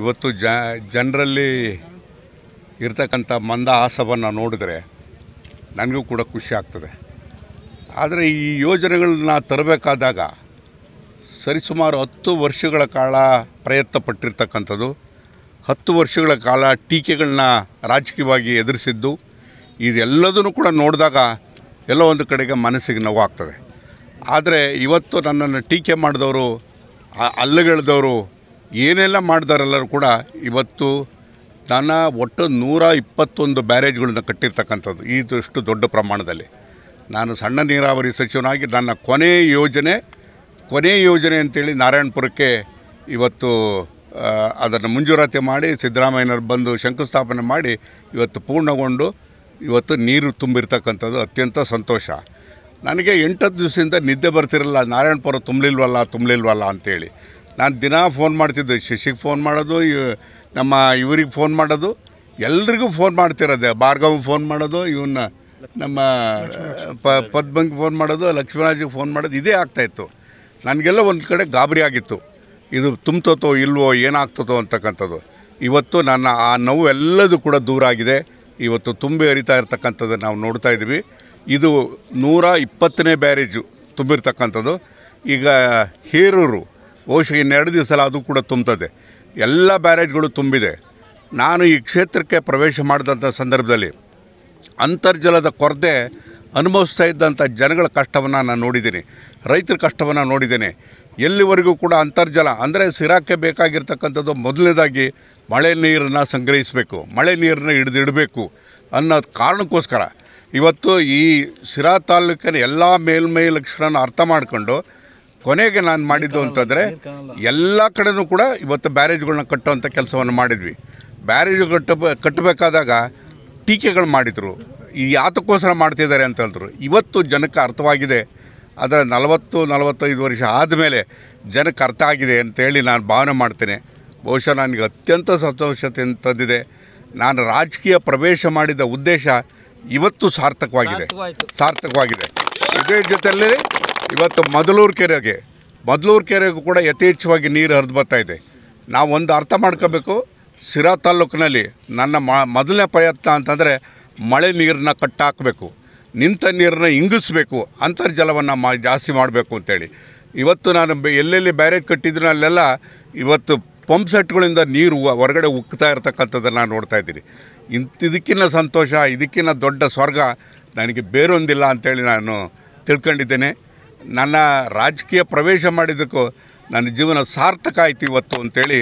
ಇವತ್ತು ಜ ಜನರಲ್ಲಿ ಇರ್ತಕ್ಕಂಥ ಮಂದಹಾಸವನ್ನು ನೋಡಿದ್ರೆ ನನಗೂ ಕೂಡ ಖುಷಿ ಆಗ್ತದೆ ಆದರೆ ಈ ಯೋಜನೆಗಳನ್ನ ತರಬೇಕಾದಾಗ ಸರಿಸುಮಾರು ಹತ್ತು ವರ್ಷಗಳ ಕಾಲ ಪ್ರಯತ್ನ ಪಟ್ಟಿರ್ತಕ್ಕಂಥದ್ದು ಹತ್ತು ವರ್ಷಗಳ ಕಾಲ ಟೀಕೆಗಳನ್ನ ರಾಜಕೀಯವಾಗಿ ಎದುರಿಸಿದ್ದು ಇದೆಲ್ಲದನ್ನು ಕೂಡ ನೋಡಿದಾಗ ಎಲ್ಲೋ ಒಂದು ಕಡೆಗೆ ಮನಸ್ಸಿಗೆ ನೋವಾಗ್ತದೆ ಆದರೆ ಇವತ್ತು ನನ್ನನ್ನು ಟೀಕೆ ಮಾಡಿದವರು ಆ ಏನೆಲ್ಲ ಮಾಡಿದಾರೆಲ್ಲರೂ ಕೂಡ ಇವತ್ತು ತನ್ನ ಒಟ್ಟು ನೂರ ಇಪ್ಪತ್ತೊಂದು ಬ್ಯಾರೇಜ್ಗಳನ್ನ ಕಟ್ಟಿರ್ತಕ್ಕಂಥದ್ದು ಇಷ್ಟು ದೊಡ್ಡ ಪ್ರಮಾಣದಲ್ಲಿ ನಾನು ಸಣ್ಣ ನೀರಾವರಿ ಸಚಿವನಾಗಿ ನನ್ನ ಕೊನೆ ಯೋಜನೆ ಕೊನೆ ಯೋಜನೆ ಅಂತೇಳಿ ನಾರಾಯಣಪುರಕ್ಕೆ ಇವತ್ತು ಅದನ್ನು ಮುಂಜೂರಾತಿ ಮಾಡಿ ಸಿದ್ದರಾಮಯ್ಯನ ಬಂದು ಶಂಕುಸ್ಥಾಪನೆ ಮಾಡಿ ಇವತ್ತು ಪೂರ್ಣಗೊಂಡು ಇವತ್ತು ನೀರು ತುಂಬಿರ್ತಕ್ಕಂಥದ್ದು ಅತ್ಯಂತ ಸಂತೋಷ ನನಗೆ ಎಂಟತ್ತು ದಿವಸದಿಂದ ನಿದ್ದೆ ಬರ್ತಿರಲ್ಲ ನಾರಾಯಣಪುರ ತುಂಬಲಿಲ್ವಲ್ಲ ತುಂಬಲಿಲ್ವಲ್ಲ ಅಂತೇಳಿ ನಾನು ದಿನ ಫೋನ್ ಮಾಡ್ತಿದ್ದೆ ಶಶಿಗೆ ಫೋನ್ ಮಾಡೋದು ನಮ್ಮ ಇವರಿಗೆ ಫೋನ್ ಮಾಡೋದು ಎಲ್ರಿಗೂ ಫೋನ್ ಮಾಡ್ತಿರೋದೆ ಭಾರ್ಗವ್ ಫೋನ್ ಮಾಡೋದು ಇವನ್ನ ನಮ್ಮ ಪ ಪದ್ಮಂಗೆ ಫೋನ್ ಮಾಡೋದು ಲಕ್ಷ್ಮೀರಾಜಿಗೆ ಫೋನ್ ಮಾಡೋದು ಇದೇ ಆಗ್ತಾಯಿತ್ತು ನನಗೆಲ್ಲ ಒಂದು ಕಡೆ ಗಾಬರಿ ಆಗಿತ್ತು ಇದು ತುಂಬ್ತೋ ಇಲ್ವೋ ಏನಾಗ್ತದೋ ಅಂತಕ್ಕಂಥದ್ದು ಇವತ್ತು ನನ್ನ ಆ ನೋವು ಎಲ್ಲದೂ ಕೂಡ ದೂರ ಆಗಿದೆ ಇವತ್ತು ತುಂಬಿ ಹರಿತಾ ಇರ್ತಕ್ಕಂಥದ್ದು ನಾವು ನೋಡ್ತಾ ಇದ್ದೀವಿ ಇದು ನೂರ ಇಪ್ಪತ್ತನೇ ಬ್ಯಾರೇಜು ತುಂಬಿರ್ತಕ್ಕಂಥದ್ದು ಈಗ ಹೀರೂರು ಬಹುಶಃ ಇನ್ನೆರಡು ದಿವಸ ಅದು ಕೂಡ ತುಂಬುತ್ತದೆ ಎಲ್ಲ ಬ್ಯಾರೇಜ್ಗಳು ತುಂಬಿದೆ ನಾನು ಈ ಕ್ಷೇತ್ರಕ್ಕೆ ಪ್ರವೇಶ ಮಾಡಿದಂಥ ಸಂದರ್ಭದಲ್ಲಿ ಅಂತರ್ಜಲದ ಕೊರತೆ ಅನುಭವಿಸ್ತಾ ಇದ್ದಂಥ ಜನಗಳ ಕಷ್ಟವನ್ನು ನಾನು ನೋಡಿದ್ದೀನಿ ರೈತರ ಕಷ್ಟವನ್ನು ನೋಡಿದ್ದೇನೆ ಎಲ್ಲಿವರೆಗೂ ಕೂಡ ಅಂತರ್ಜಲ ಅಂದರೆ ಸಿರಾಕ್ಕೆ ಬೇಕಾಗಿರ್ತಕ್ಕಂಥದ್ದು ಮೊದಲನೇದಾಗಿ ಮಳೆ ನೀರನ್ನು ಸಂಗ್ರಹಿಸಬೇಕು ಮಳೆ ನೀರನ್ನು ಹಿಡಿದಿಡಬೇಕು ಅನ್ನೋ ಕಾರಣಕ್ಕೋಸ್ಕರ ಇವತ್ತು ಈ ಸಿರಾ ತಾಲೂಕಿನ ಎಲ್ಲ ಮೇಲ್ಮೈ ಲಕ್ಷಣ ಅರ್ಥ ಮಾಡಿಕೊಂಡು ಕೊನೆಗೆ ನಾನು ಮಾಡಿದ್ದು ಅಂತಂದರೆ ಎಲ್ಲ ಕಡೆನೂ ಕೂಡ ಇವತ್ತು ಬ್ಯಾರೇಜ್ಗಳನ್ನ ಕಟ್ಟುವಂಥ ಕೆಲಸವನ್ನು ಮಾಡಿದ್ವಿ ಬ್ಯಾರೇಜ್ ಕಟ್ಟ ಕಟ್ಟಬೇಕಾದಾಗ ಟೀಕೆಗಳು ಮಾಡಿದರು ಈ ಯಾತಕ್ಕೋಸ್ಕರ ಮಾಡ್ತಿದ್ದಾರೆ ಅಂತ ಹೇಳಿದ್ರು ಇವತ್ತು ಜನಕ್ಕೆ ಅರ್ಥವಾಗಿದೆ ಅದರ ನಲವತ್ತು ನಲವತ್ತೈದು ವರ್ಷ ಆದಮೇಲೆ ಜನಕ್ಕೆ ಅರ್ಥ ಆಗಿದೆ ಅಂತೇಳಿ ನಾನು ಭಾವನೆ ಮಾಡ್ತೇನೆ ಬಹುಶಃ ನನಗೆ ಅತ್ಯಂತ ಸಂತೋಷತೆ ತಂದಿದೆ ನಾನು ರಾಜಕೀಯ ಪ್ರವೇಶ ಮಾಡಿದ ಉದ್ದೇಶ ಇವತ್ತು ಸಾರ್ಥಕವಾಗಿದೆ ಸಾರ್ಥಕವಾಗಿದೆ ಇದೇ ಜೊತೆಯಲ್ಲಿ ಇವತ್ತು ಮೊದಲೂರು ಕೆರೆಗೆ ಮೊದಲೂರು ಕೆರೆಗೂ ಕೂಡ ಯಥೇಚ್ಛವಾಗಿ ನೀರು ಹರಿದು ಬರ್ತಾ ಇದೆ ನಾವು ಒಂದು ಅರ್ಥ ಮಾಡ್ಕೋಬೇಕು ಸಿರಾ ತಾಲೂಕಿನಲ್ಲಿ ನನ್ನ ಮೊದಲನೇ ಪ್ರಯತ್ನ ಅಂತಂದರೆ ಮಳೆ ನೀರನ್ನ ಕಟ್ಟಾಕಬೇಕು ನಿಂತ ನೀರನ್ನ ಇಂಗಿಸ್ಬೇಕು ಅಂತರ್ಜಲವನ್ನು ಮಾ ಜಾಸ್ತಿ ಮಾಡಬೇಕು ಅಂತೇಳಿ ಇವತ್ತು ನಾನು ಎಲ್ಲೆಲ್ಲಿ ಬ್ಯಾರೇಜ್ ಕಟ್ಟಿದ್ರು ಅಲ್ಲೆಲ್ಲ ಇವತ್ತು ಪಂಪ್ ಸೆಟ್ಗಳಿಂದ ನೀರು ಹೊರಗಡೆ ಉಕ್ತಾ ಇರ್ತಕ್ಕಂಥದ್ದನ್ನು ನೋಡ್ತಾ ಇದ್ದೀನಿ ಇಂಥದಕ್ಕಿನ್ನ ಸಂತೋಷ ಇದಕ್ಕಿನ್ನ ದೊಡ್ಡ ಸ್ವರ್ಗ ನನಗೆ ಬೇರೊಂದಿಲ್ಲ ಅಂಥೇಳಿ ನಾನು ತಿಳ್ಕೊಂಡಿದ್ದೇನೆ ನನ್ನ ರಾಜಕೀಯ ಪ್ರವೇಶ ಮಾಡಿದ್ದಕ್ಕೂ ನನ್ನ ಜೀವನ ಸಾರ್ಥಕ ಆಯ್ತು ಇವತ್ತು ಅಂತೇಳಿ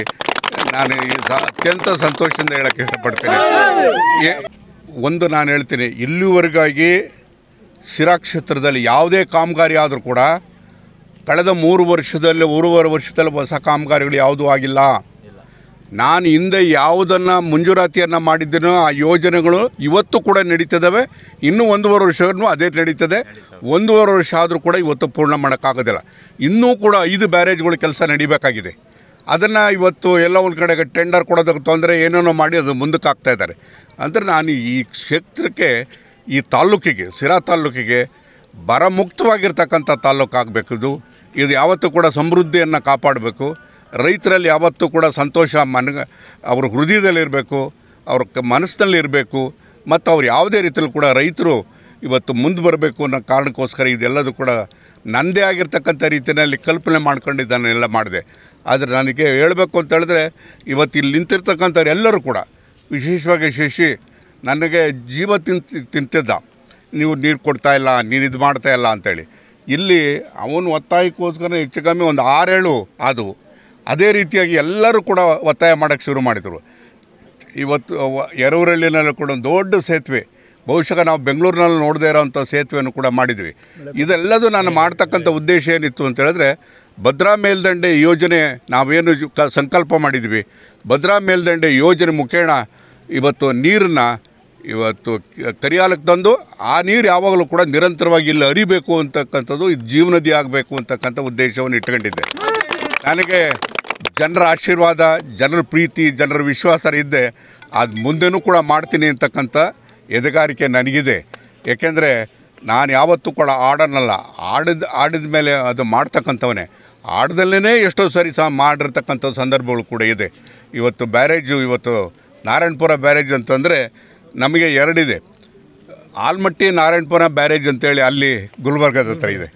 ನಾನು ಅತ್ಯಂತ ಸಂತೋಷದಿಂದ ಹೇಳೋಕ್ಕೆ ಇಷ್ಟಪಡ್ತೇನೆ ಒಂದು ನಾನು ಹೇಳ್ತೀನಿ ಇಲ್ಲಿವರೆಗಾಗಿ ಶಿರಾ ಕ್ಷೇತ್ರದಲ್ಲಿ ಯಾವುದೇ ಕಾಮಗಾರಿ ಆದರೂ ಕೂಡ ಕಳೆದ ಮೂರು ವರ್ಷದಲ್ಲಿ ಮೂರುವರೆ ವರ್ಷದಲ್ಲಿ ಹೊಸ ಕಾಮಗಾರಿಗಳು ಯಾವುದೂ ಆಗಿಲ್ಲ ನಾನು ಹಿಂದೆ ಯಾವುದನ್ನು ಮಂಜೂರಾತಿಯನ್ನು ಮಾಡಿದ್ದೇನೋ ಆ ಯೋಜನೆಗಳು ಇವತ್ತು ಕೂಡ ನಡೀತದಾವೆ ಇನ್ನೂ ಒಂದೂವರೆ ವರ್ಷವನ್ನು ಅದೇ ನಡೀತದೆ ಒಂದೂವರೆ ವರ್ಷ ಆದರೂ ಕೂಡ ಇವತ್ತು ಪೂರ್ಣ ಮಾಡೋಕ್ಕಾಗೋದಿಲ್ಲ ಇನ್ನೂ ಕೂಡ ಐದು ಬ್ಯಾರೇಜ್ಗಳು ಕೆಲಸ ನಡಿಬೇಕಾಗಿದೆ ಅದನ್ನು ಇವತ್ತು ಎಲ್ಲ ಒಂದು ಕಡೆಗೆ ಟೆಂಡರ್ ಕೊಡೋದಕ್ಕೆ ತೊಂದರೆ ಏನೇನೋ ಮಾಡಿ ಅದು ಮುಂದಕ್ಕೆ ಆಗ್ತಾ ಇದ್ದಾರೆ ಅಂದರೆ ನಾನು ಈ ಕ್ಷೇತ್ರಕ್ಕೆ ಈ ತಾಲೂಕಿಗೆ ಸಿರಾ ತಾಲೂಕಿಗೆ ಬರಮುಕ್ತವಾಗಿರ್ತಕ್ಕಂಥ ತಾಲೂಕಾಗಬೇಕು ಆಗಬೇಕಿದು ಇದು ಯಾವತ್ತೂ ಕೂಡ ಸಮೃದ್ಧಿಯನ್ನು ಕಾಪಾಡಬೇಕು ರೈತರಲ್ಲಿ ಯಾವತ್ತೂ ಕೂಡ ಸಂತೋಷ ಮನ ಅವ್ರ ಹೃದಯದಲ್ಲಿರಬೇಕು ಅವ್ರ ಮನಸ್ಸಿನಲ್ಲಿ ಇರಬೇಕು ಮತ್ತು ಅವ್ರು ಯಾವುದೇ ರೀತಿಯಲ್ಲೂ ಕೂಡ ರೈತರು ಇವತ್ತು ಮುಂದೆ ಬರಬೇಕು ಅನ್ನೋ ಕಾರಣಕ್ಕೋಸ್ಕರ ಇದೆಲ್ಲದೂ ಕೂಡ ನನ್ನದೇ ಆಗಿರ್ತಕ್ಕಂಥ ರೀತಿಯಲ್ಲಿ ಕಲ್ಪನೆ ಮಾಡ್ಕೊಂಡು ಇದನ್ನೆಲ್ಲ ಮಾಡಿದೆ ಆದರೆ ನನಗೆ ಹೇಳಬೇಕು ಅಂತ ಹೇಳಿದ್ರೆ ಇವತ್ತು ಇಲ್ಲಿ ನಿಂತಿರ್ತಕ್ಕಂಥವ್ರು ಎಲ್ಲರೂ ಕೂಡ ವಿಶೇಷವಾಗಿ ಶಶಿ ನನಗೆ ಜೀವ ತಿಂತ ತಿಂತಿದ್ದ ನೀವು ನೀರು ಕೊಡ್ತಾ ಇಲ್ಲ ನೀನು ಇದು ಮಾಡ್ತಾ ಇಲ್ಲ ಅಂಥೇಳಿ ಇಲ್ಲಿ ಅವನು ಒತ್ತಾಯಕ್ಕೋಸ್ಕರ ಹೆಚ್ಚು ಕಮ್ಮಿ ಒಂದು ಆರೇಳು ಆದವು ಅದೇ ರೀತಿಯಾಗಿ ಎಲ್ಲರೂ ಕೂಡ ಒತ್ತಾಯ ಮಾಡೋಕ್ಕೆ ಶುರು ಮಾಡಿದರು ಇವತ್ತು ಎರವರಳ್ಳಿನಲ್ಲೂ ಕೂಡ ಒಂದು ದೊಡ್ಡ ಸೇತುವೆ ಬಹುಶಃ ನಾವು ಬೆಂಗಳೂರಿನಲ್ಲಿ ನೋಡದೇ ಇರೋವಂಥ ಸೇತುವೆಯನ್ನು ಕೂಡ ಮಾಡಿದ್ವಿ ಇದೆಲ್ಲದೂ ನಾನು ಮಾಡ್ತಕ್ಕಂಥ ಉದ್ದೇಶ ಏನಿತ್ತು ಅಂತ ಹೇಳಿದ್ರೆ ಭದ್ರಾ ಮೇಲ್ದಂಡೆ ಯೋಜನೆ ನಾವೇನು ಸಂಕಲ್ಪ ಮಾಡಿದ್ವಿ ಭದ್ರಾ ಮೇಲ್ದಂಡೆ ಯೋಜನೆ ಮುಖೇಣ ಇವತ್ತು ನೀರನ್ನು ಇವತ್ತು ಕರಿಯಾಲಕ್ಕೆ ತಂದು ಆ ನೀರು ಯಾವಾಗಲೂ ಕೂಡ ನಿರಂತರವಾಗಿ ಇಲ್ಲಿ ಅರಿಬೇಕು ಅಂತಕ್ಕಂಥದ್ದು ಇದು ಜೀವನದಿ ಆಗಬೇಕು ಅಂತಕ್ಕಂಥ ಉದ್ದೇಶವನ್ನು ಇಟ್ಕೊಂಡಿದ್ದೆ ನನಗೆ ಜನರ ಆಶೀರ್ವಾದ ಜನರ ಪ್ರೀತಿ ಜನರ ವಿಶ್ವಾಸ ಇದ್ದೆ ಅದು ಮುಂದೆನೂ ಕೂಡ ಮಾಡ್ತೀನಿ ಅಂತಕ್ಕಂಥ ಎದೆಗಾರಿಕೆ ನನಗಿದೆ ಏಕೆಂದರೆ ನಾನು ಯಾವತ್ತೂ ಕೂಡ ಆಡೋನಲ್ಲ ಆಡಿದ ಆಡಿದ ಮೇಲೆ ಅದು ಮಾಡ್ತಕ್ಕಂಥವನೇ ಆಡದಲ್ಲೇ ಎಷ್ಟೋ ಸರಿ ಸಹ ಮಾಡಿರ್ತಕ್ಕಂಥ ಸಂದರ್ಭಗಳು ಕೂಡ ಇದೆ ಇವತ್ತು ಬ್ಯಾರೇಜು ಇವತ್ತು ನಾರಾಯಣಪುರ ಬ್ಯಾರೇಜ್ ಅಂತಂದರೆ ನಮಗೆ ಎರಡಿದೆ ಆಲ್ಮಟ್ಟಿ ನಾರಾಯಣಪುರ ಬ್ಯಾರೇಜ್ ಅಂತೇಳಿ ಅಲ್ಲಿ ಗುಲ್ಬರ್ಗದ ಹತ್ರ ಇದೆ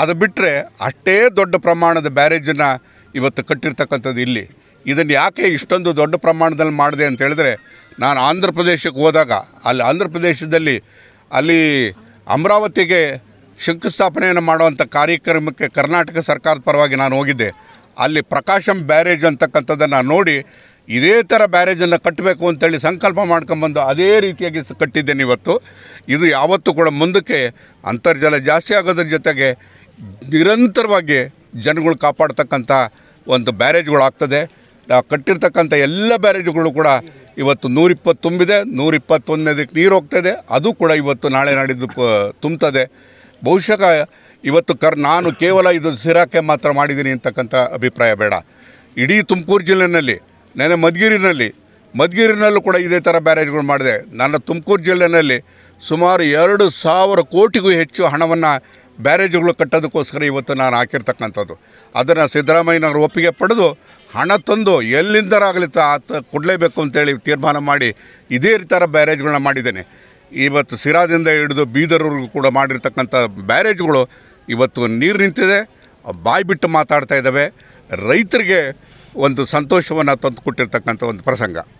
ಅದು ಬಿಟ್ಟರೆ ಅಷ್ಟೇ ದೊಡ್ಡ ಪ್ರಮಾಣದ ಬ್ಯಾರೇಜನ್ನು ಇವತ್ತು ಕಟ್ಟಿರ್ತಕ್ಕಂಥದ್ದು ಇಲ್ಲಿ ಇದನ್ನು ಯಾಕೆ ಇಷ್ಟೊಂದು ದೊಡ್ಡ ಪ್ರಮಾಣದಲ್ಲಿ ಮಾಡಿದೆ ಅಂತ ಹೇಳಿದ್ರೆ ನಾನು ಆಂಧ್ರ ಪ್ರದೇಶಕ್ಕೆ ಹೋದಾಗ ಅಲ್ಲಿ ಆಂಧ್ರ ಪ್ರದೇಶದಲ್ಲಿ ಅಲ್ಲಿ ಅಮರಾವತಿಗೆ ಶಂಕುಸ್ಥಾಪನೆಯನ್ನು ಮಾಡುವಂಥ ಕಾರ್ಯಕ್ರಮಕ್ಕೆ ಕರ್ನಾಟಕ ಸರ್ಕಾರದ ಪರವಾಗಿ ನಾನು ಹೋಗಿದ್ದೆ ಅಲ್ಲಿ ಪ್ರಕಾಶಂ ಬ್ಯಾರೇಜ್ ಅಂತಕ್ಕಂಥದ್ದನ್ನು ನೋಡಿ ಇದೇ ಥರ ಬ್ಯಾರೇಜನ್ನು ಕಟ್ಟಬೇಕು ಅಂತೇಳಿ ಸಂಕಲ್ಪ ಮಾಡ್ಕೊಂಬಂದು ಅದೇ ರೀತಿಯಾಗಿ ಕಟ್ಟಿದ್ದೇನೆ ಇವತ್ತು ಇದು ಯಾವತ್ತೂ ಕೂಡ ಮುಂದಕ್ಕೆ ಅಂತರ್ಜಲ ಜಾಸ್ತಿ ಆಗೋದ್ರ ಜೊತೆಗೆ ನಿರಂತರವಾಗಿ ಜನಗಳು ಕಾಪಾಡ್ತಕ್ಕಂಥ ಒಂದು ಬ್ಯಾರೇಜ್ಗಳಾಗ್ತದೆ ನಾವು ಕಟ್ಟಿರ್ತಕ್ಕಂಥ ಎಲ್ಲ ಬ್ಯಾರೇಜ್ಗಳು ಕೂಡ ಇವತ್ತು ನೂರಿಪ್ಪತ್ತು ತುಂಬಿದೆ ನೂರಿಪ್ಪತ್ತೊಂದನೇದಕ್ಕೆ ನೀರು ಹೋಗ್ತದೆ ಅದು ಕೂಡ ಇವತ್ತು ನಾಳೆ ನಾಡಿದ್ದು ತುಂಬ್ತದೆ ಬಹುಶಃ ಇವತ್ತು ಕರ್ ನಾನು ಕೇವಲ ಇದು ಸಿರಾಕೆ ಮಾತ್ರ ಮಾಡಿದ್ದೀನಿ ಅಂತಕ್ಕಂಥ ಅಭಿಪ್ರಾಯ ಬೇಡ ಇಡೀ ತುಮಕೂರು ಜಿಲ್ಲೆಯಲ್ಲಿ ನೆನೆ ಮಧುಗಿರಿನಲ್ಲಿ ಮಧುಗಿರಿನಲ್ಲೂ ಕೂಡ ಇದೇ ಥರ ಬ್ಯಾರೇಜ್ಗಳು ಮಾಡಿದೆ ನನ್ನ ತುಮಕೂರು ಜಿಲ್ಲೆಯಲ್ಲಿ ಸುಮಾರು ಎರಡು ಸಾವಿರ ಕೋಟಿಗೂ ಹೆಚ್ಚು ಹಣವನ್ನು ಬ್ಯಾರೇಜ್ಗಳು ಕಟ್ಟೋದಕ್ಕೋಸ್ಕರ ಇವತ್ತು ನಾನು ಹಾಕಿರ್ತಕ್ಕಂಥದ್ದು ಅದನ್ನು ಸಿದ್ದರಾಮಯ್ಯನವರು ಒಪ್ಪಿಗೆ ಪಡೆದು ಹಣ ತಂದು ಎಲ್ಲಿಂದರಾಗಲಿ ಆತ ಕೊಡಲೇಬೇಕು ಅಂತೇಳಿ ತೀರ್ಮಾನ ಮಾಡಿ ಇದೇ ಥರ ಬ್ಯಾರೇಜ್ಗಳನ್ನ ಮಾಡಿದ್ದೇನೆ ಇವತ್ತು ಸಿರಾದಿಂದ ಹಿಡಿದು ಬೀದರ್ವರೆಗೂ ಕೂಡ ಮಾಡಿರ್ತಕ್ಕಂಥ ಬ್ಯಾರೇಜ್ಗಳು ಇವತ್ತು ನೀರು ನಿಂತಿದೆ ಬಾಯಿ ಬಿಟ್ಟು ಮಾತಾಡ್ತಾ ಇದ್ದಾವೆ ರೈತರಿಗೆ ಒಂದು ಸಂತೋಷವನ್ನು ತಂದುಕೊಟ್ಟಿರ್ತಕ್ಕಂಥ ಒಂದು ಪ್ರಸಂಗ